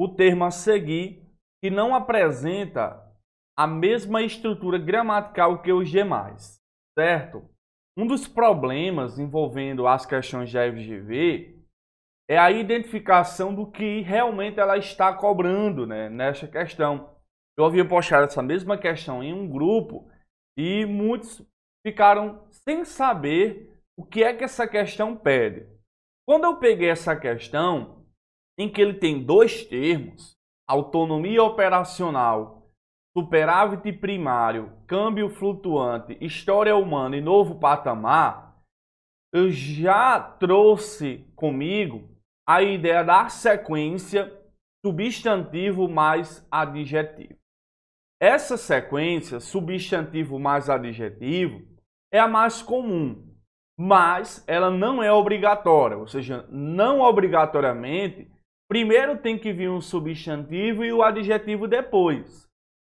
o termo a seguir que não apresenta a mesma estrutura gramatical que o G+, certo? Um dos problemas envolvendo as questões de FGV é a identificação do que realmente ela está cobrando né, nessa questão. Eu havia postado essa mesma questão em um grupo e muitos ficaram sem saber o que é que essa questão pede. Quando eu peguei essa questão, em que ele tem dois termos, autonomia operacional, superávit primário, câmbio flutuante, história humana e novo patamar, eu já trouxe comigo a ideia da sequência substantivo mais adjetivo. Essa sequência, substantivo mais adjetivo, é a mais comum, mas ela não é obrigatória, ou seja, não obrigatoriamente Primeiro tem que vir um substantivo e o adjetivo depois.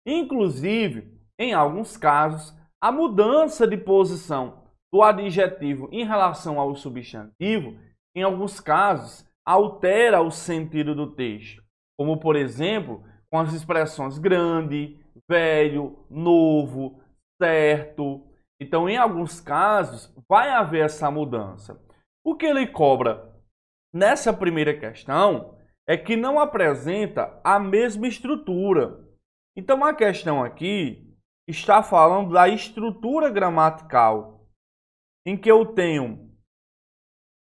Inclusive, em alguns casos, a mudança de posição do adjetivo em relação ao substantivo, em alguns casos, altera o sentido do texto. Como, por exemplo, com as expressões grande, velho, novo, certo. Então, em alguns casos, vai haver essa mudança. O que ele cobra nessa primeira questão é que não apresenta a mesma estrutura. Então a questão aqui está falando da estrutura gramatical, em que eu tenho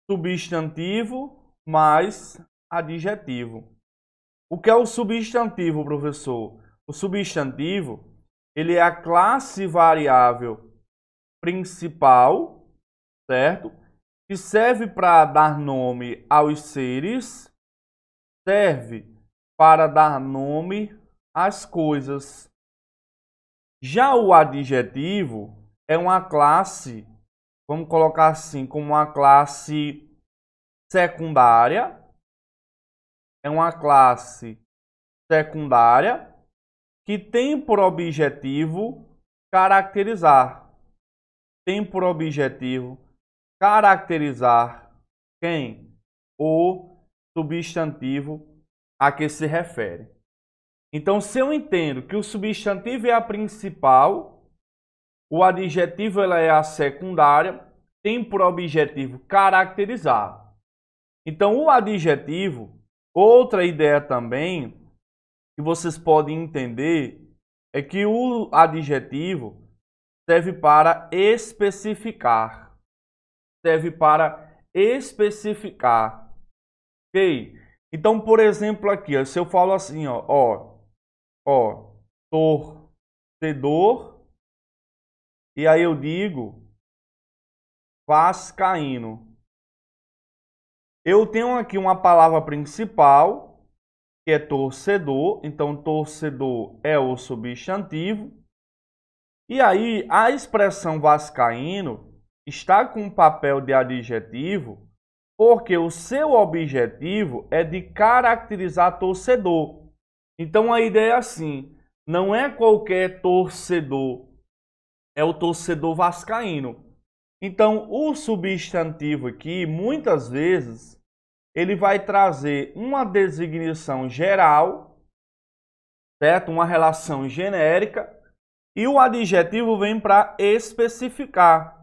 substantivo mais adjetivo. O que é o substantivo, professor? O substantivo, ele é a classe variável principal, certo? Que serve para dar nome aos seres serve para dar nome às coisas. Já o adjetivo é uma classe, vamos colocar assim, como uma classe secundária. É uma classe secundária que tem por objetivo caracterizar. Tem por objetivo caracterizar quem? O substantivo a que se refere. Então, se eu entendo que o substantivo é a principal, o adjetivo ela é a secundária, tem por objetivo caracterizar. Então, o adjetivo, outra ideia também que vocês podem entender é que o adjetivo serve para especificar. Serve para especificar. Então, por exemplo, aqui, ó, se eu falo assim, ó, ó, ó, torcedor, e aí eu digo vascaíno. Eu tenho aqui uma palavra principal, que é torcedor, então torcedor é o substantivo. E aí a expressão vascaíno está com o papel de adjetivo porque o seu objetivo é de caracterizar torcedor. Então a ideia é assim: não é qualquer torcedor, é o torcedor vascaíno. Então o substantivo aqui, muitas vezes, ele vai trazer uma designação geral, certo? Uma relação genérica, e o adjetivo vem para especificar.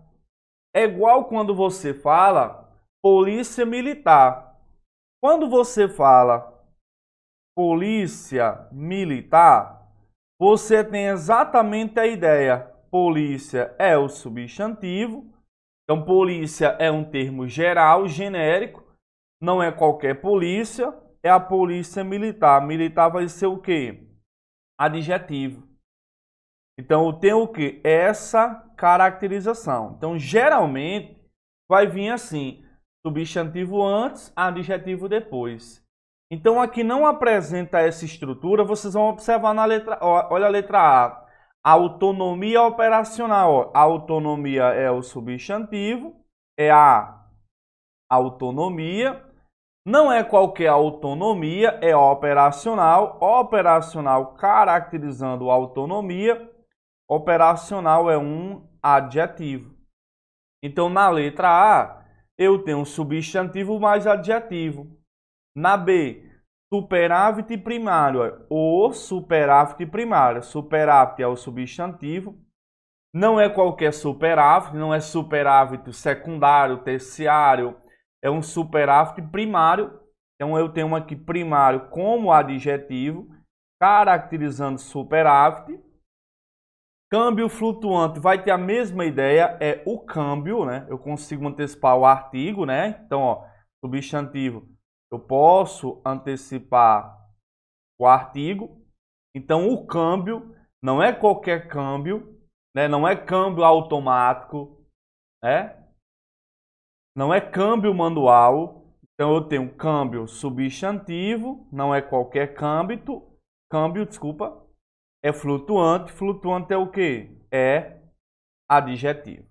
É igual quando você fala Polícia Militar. Quando você fala Polícia Militar, você tem exatamente a ideia. Polícia é o substantivo. Então, polícia é um termo geral, genérico. Não é qualquer polícia, é a polícia militar. Militar vai ser o quê? Adjetivo. Então, eu tenho o que? Essa caracterização. Então, geralmente, vai vir assim substantivo antes, adjetivo depois. Então aqui não apresenta essa estrutura, vocês vão observar na letra, olha a letra A. Autonomia operacional, a autonomia é o substantivo, é a autonomia. Não é qualquer autonomia, é operacional. Operacional caracterizando autonomia. Operacional é um adjetivo. Então, na letra A, eu tenho substantivo mais adjetivo. Na B, superávit primário ou superávit primário. Superávit é o substantivo. Não é qualquer superávit, não é superávit secundário, terciário. É um superávit primário. Então eu tenho aqui primário como adjetivo, caracterizando superávit. Câmbio flutuante vai ter a mesma ideia, é o câmbio, né? Eu consigo antecipar o artigo, né? Então, ó, substantivo, eu posso antecipar o artigo. Então, o câmbio não é qualquer câmbio, né? Não é câmbio automático, né? Não é câmbio manual. Então, eu tenho câmbio substantivo, não é qualquer câmbio, câmbio, desculpa, é flutuante. Flutuante é o que? É adjetivo.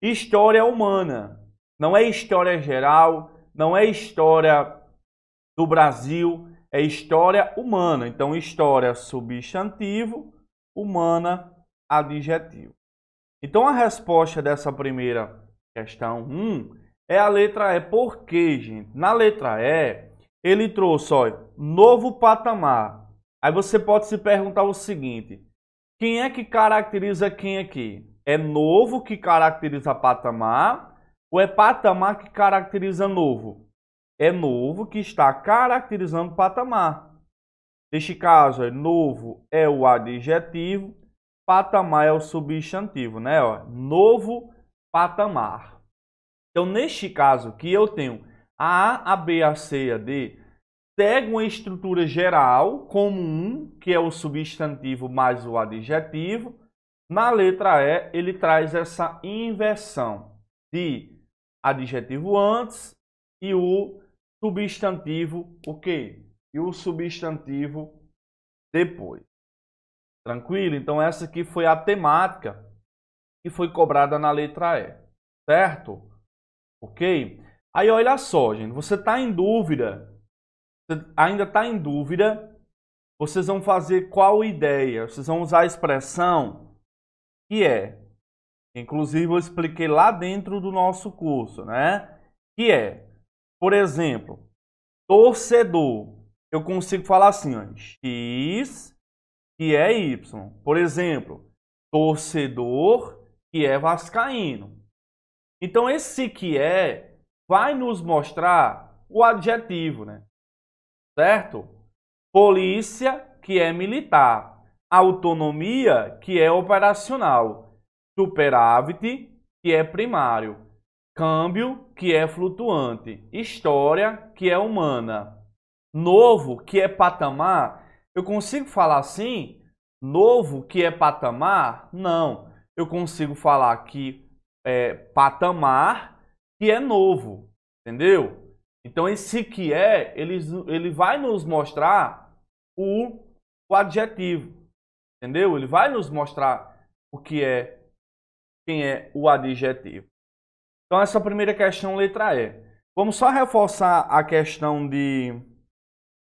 História humana. Não é história geral, não é história do Brasil, é história humana. Então, história substantivo, humana, adjetivo. Então, a resposta dessa primeira questão 1 um, é a letra E. Por quê, gente? Na letra E, ele trouxe, olha, novo patamar Aí você pode se perguntar o seguinte: quem é que caracteriza quem aqui? É novo que caracteriza patamar ou é patamar que caracteriza novo? É novo que está caracterizando patamar. Neste caso, é novo é o adjetivo, patamar é o substantivo, né? Ó, novo patamar. Então, neste caso aqui, eu tenho a A, a B, a C a D segue uma estrutura geral comum, que é o substantivo mais o adjetivo. Na letra E, ele traz essa inversão de adjetivo antes e o substantivo o quê? E o substantivo depois. Tranquilo? Então essa aqui foi a temática que foi cobrada na letra E, certo? Ok? Aí olha só, gente, você está em dúvida ainda está em dúvida, vocês vão fazer qual ideia? Vocês vão usar a expressão que é. Inclusive, eu expliquei lá dentro do nosso curso, né? Que é, por exemplo, torcedor. Eu consigo falar assim, ó, X, que é Y. Por exemplo, torcedor, que é vascaíno. Então, esse que é vai nos mostrar o adjetivo, né? certo? Polícia, que é militar. Autonomia, que é operacional. Superávit, que é primário. Câmbio, que é flutuante. História, que é humana. Novo, que é patamar. Eu consigo falar assim? Novo, que é patamar? Não. Eu consigo falar que é patamar, que é novo. Entendeu? Então, esse que é, ele, ele vai nos mostrar o, o adjetivo, entendeu? Ele vai nos mostrar o que é, quem é o adjetivo. Então, essa primeira questão, letra E. Vamos só reforçar a questão de,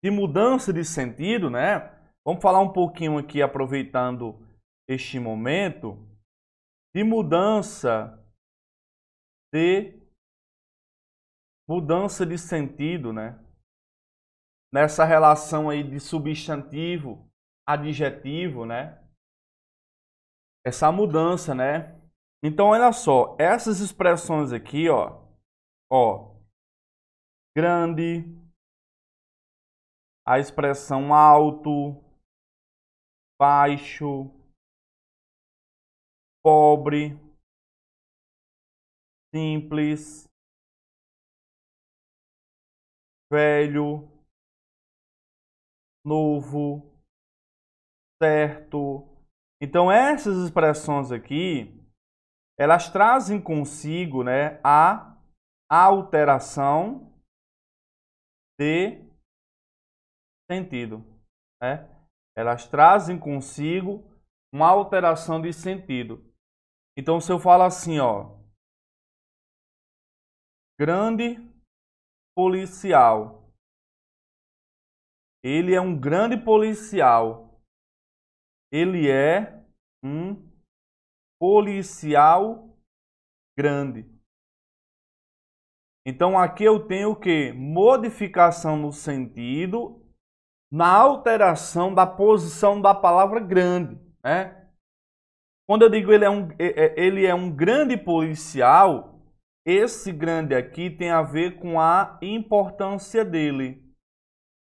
de mudança de sentido, né? Vamos falar um pouquinho aqui, aproveitando este momento, de mudança de mudança de sentido, né? Nessa relação aí de substantivo, adjetivo, né? Essa mudança, né? Então, olha só, essas expressões aqui, ó, ó, grande, a expressão alto, baixo, pobre, simples, velho, novo, certo. Então essas expressões aqui, elas trazem consigo, né, a alteração de sentido, né? Elas trazem consigo uma alteração de sentido. Então se eu falo assim, ó, grande policial. Ele é um grande policial. Ele é um policial grande. Então aqui eu tenho que modificação no sentido na alteração da posição da palavra grande, né? Quando eu digo ele é um, é, é, ele é um grande policial, esse grande aqui tem a ver com a importância dele,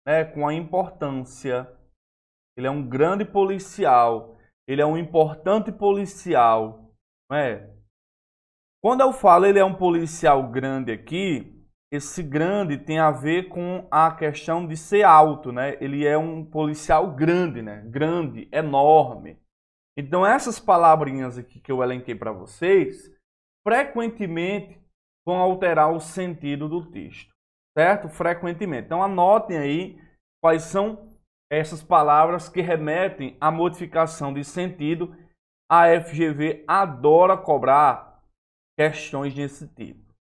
né? com a importância. Ele é um grande policial, ele é um importante policial. É? Quando eu falo ele é um policial grande aqui, esse grande tem a ver com a questão de ser alto, né? Ele é um policial grande, né? Grande, enorme. Então essas palavrinhas aqui que eu elenquei para vocês, frequentemente vão alterar o sentido do texto, certo? Frequentemente. Então anotem aí quais são essas palavras que remetem à modificação de sentido. A FGV adora cobrar questões desse tipo.